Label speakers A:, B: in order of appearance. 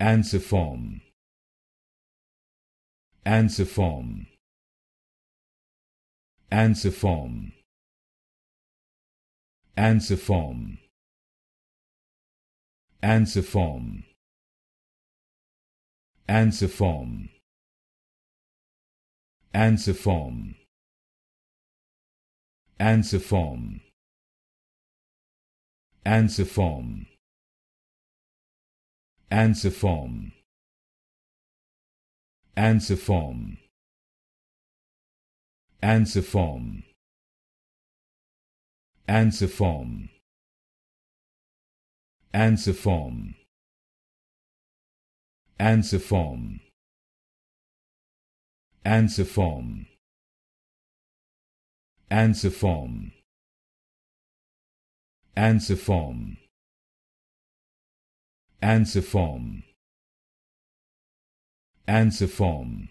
A: answer form answer form answer form answer form answer form answer form answer form answer form answer form Answer form. Answer form. Answer form. Answer form. Answer form. Answer form. Answer form. Answer form. Answer form. Answer form. Answer form.